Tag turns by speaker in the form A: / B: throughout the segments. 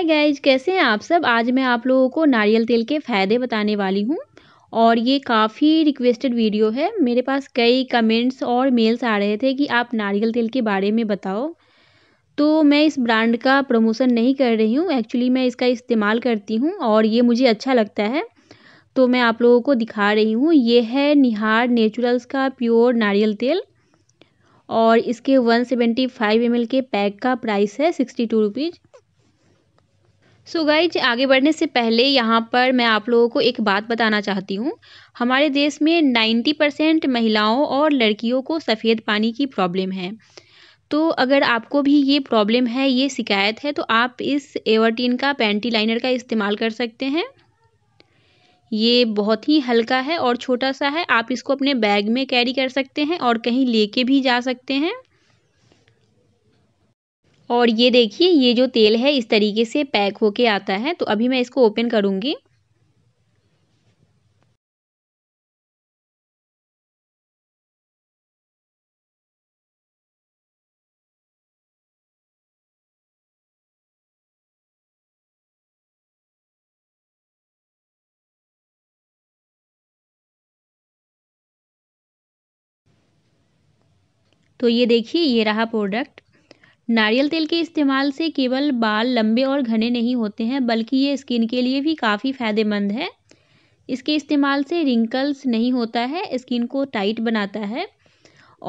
A: hi guys कैसे हैं आप सब आज मैं आप लोगों को नारियल तेल के फ़ायदे बताने वाली हूँ और ये काफ़ी रिक्वेस्टेड वीडियो है मेरे पास कई कमेंट्स और मेल्स आ रहे थे कि आप नारियल तेल के बारे में बताओ तो मैं इस ब्रांड का प्रमोशन नहीं कर रही हूँ एक्चुअली मैं इसका इस्तेमाल करती हूँ और ये मुझे अच्छा लगता है तो मैं आप लोगों को दिखा रही हूँ ये है निहार नेचुरल्स का प्योर नारियल तेल और इसके वन सेवेंटी के पैक का प्राइस है sixty two rupees so so guys आगे बढ़ने से पहले यहाँ पर मैं आप लोगों को एक बात बताना चाहती हूँ हमारे देश में 90 परसेंट महिलाओं और लड़कियों को सफ़ेद पानी की प्रॉब्लम है तो अगर आपको भी ये प्रॉब्लम है ये शिकायत है तो आप इस एवरटीन का पैंटी लाइनर का इस्तेमाल कर सकते हैं ये बहुत ही हल्का है और छोटा सा है आप इसको अपने बैग में कैरी कर सकते हैं और कहीं ले भी जा सकते हैं और ये देखिए ये जो तेल है इस तरीके से पैक होके आता है तो अभी मैं इसको ओपन करूँगी तो ये देखिए ये रहा प्रोडक्ट नारियल तेल के इस्तेमाल से केवल बाल लंबे और घने नहीं होते हैं बल्कि ये स्किन के लिए भी काफ़ी फ़ायदेमंद है इसके इस्तेमाल से रिंकल्स नहीं होता है स्किन को टाइट बनाता है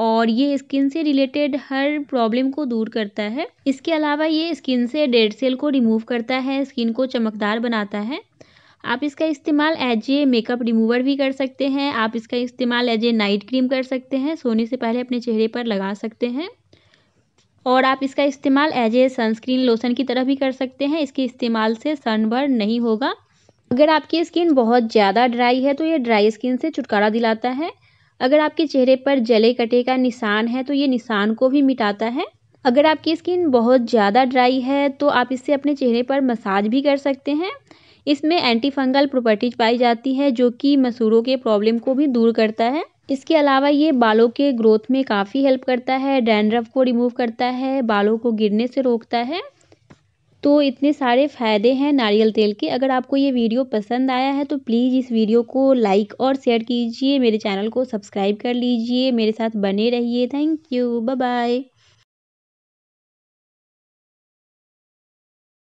A: और ये स्किन से रिलेटेड हर प्रॉब्लम को दूर करता है इसके अलावा ये स्किन से डेड सेल को रिमूव करता है स्किन को चमकदार बनाता है आप इसका इस्तेमाल एज ए मेकअप रिमूवर भी कर सकते हैं आप इसका इस्तेमाल एज ए नाइट क्रीम कर सकते हैं सोने से पहले अपने चेहरे पर लगा सकते हैं और आप इसका इस्तेमाल एज ए सनस्क्रीन लोशन की तरह भी कर सकते हैं इसके इस्तेमाल से सनबर्न नहीं होगा अगर आपकी स्किन बहुत ज़्यादा ड्राई है तो ये ड्राई स्किन से छुटकारा दिलाता है अगर आपके चेहरे पर जले कटे का निशान है तो ये निशान को भी मिटाता है अगर आपकी स्किन बहुत ज़्यादा ड्राई है तो आप इससे अपने चेहरे पर मसाज भी कर सकते हैं इसमें एंटीफंगल प्रॉपर्टीज पाई जाती है जो कि मसूरों के प्रॉब्लम को भी दूर करता है इसके अलावा ये बालों के ग्रोथ में काफ़ी हेल्प करता है डैंड्रफ को रिमूव करता है बालों को गिरने से रोकता है तो इतने सारे फ़ायदे हैं नारियल तेल के अगर आपको ये वीडियो पसंद आया है तो प्लीज़ इस वीडियो को लाइक और शेयर कीजिए मेरे चैनल को सब्सक्राइब कर लीजिए मेरे साथ बने रहिए थैंक यू बाय